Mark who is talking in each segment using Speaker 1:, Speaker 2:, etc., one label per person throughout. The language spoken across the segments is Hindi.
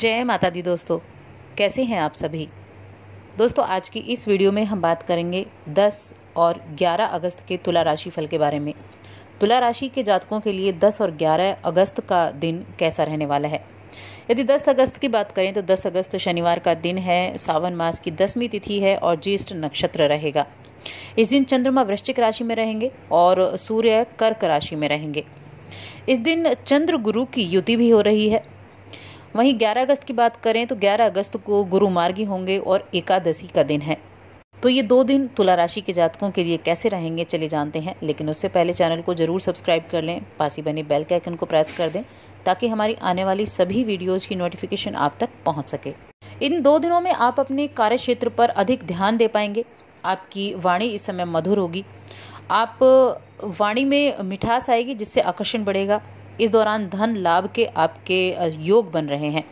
Speaker 1: जय माता दी दोस्तों कैसे हैं आप सभी दोस्तों आज की इस वीडियो में हम बात करेंगे 10 और 11 अगस्त के तुला राशि फल के बारे में तुला राशि के जातकों के लिए 10 और 11 अगस्त का दिन कैसा रहने वाला है यदि 10 अगस्त की बात करें तो 10 अगस्त शनिवार का दिन है सावन मास की दसवीं तिथि है और ज्येष्ठ नक्षत्र रहेगा इस दिन चंद्रमा वृश्चिक राशि में रहेंगे और सूर्य कर्क राशि में रहेंगे इस दिन चंद्र गुरु की युति भी हो रही है वहीं 11 अगस्त की बात करें तो 11 अगस्त को गुरु मार्गी होंगे और एकादशी का दिन है तो ये दो दिन तुला राशि के जातकों के लिए कैसे रहेंगे चले जानते हैं लेकिन उससे पहले चैनल को जरूर सब्सक्राइब कर लें पास ही बने बेल के आइकन को प्रेस कर दें ताकि हमारी आने वाली सभी वीडियोज़ की नोटिफिकेशन आप तक पहुँच सके इन दो दिनों में आप अपने कार्य क्षेत्र पर अधिक ध्यान दे पाएंगे आपकी वाणी इस समय मधुर होगी आप वाणी में मिठास आएगी जिससे आकर्षण बढ़ेगा इस दौरान धन लाभ के आपके योग बन रहे हैं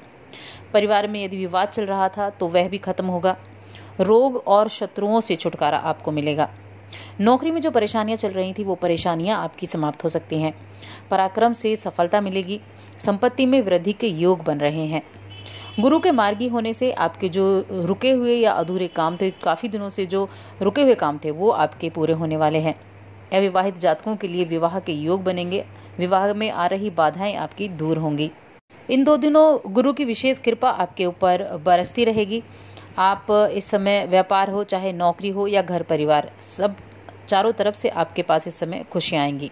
Speaker 1: परिवार में यदि विवाद चल रहा था तो वह भी खत्म होगा रोग और शत्रुओं से छुटकारा आपको मिलेगा नौकरी में जो परेशानियां चल रही थी वो परेशानियां आपकी समाप्त हो सकती हैं पराक्रम से सफलता मिलेगी संपत्ति में वृद्धि के योग बन रहे हैं गुरु के मार्गी होने से आपके जो रुके हुए या अधूरे काम थे काफ़ी दिनों से जो रुके हुए काम थे वो आपके पूरे होने वाले हैं अविवाहित जातकों के लिए विवाह के योग बनेंगे विवाह में आ रही बाधाएं आपकी दूर होंगी इन दो दिनों गुरु की विशेष कृपा आपके ऊपर बरसती रहेगी आप इस समय व्यापार हो चाहे नौकरी हो या घर परिवार सब चारों तरफ से आपके पास इस समय खुशियाँ आएंगी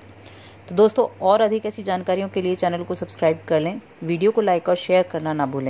Speaker 1: तो दोस्तों और अधिक ऐसी जानकारियों के लिए चैनल को सब्सक्राइब कर लें वीडियो को लाइक और शेयर करना ना भूलें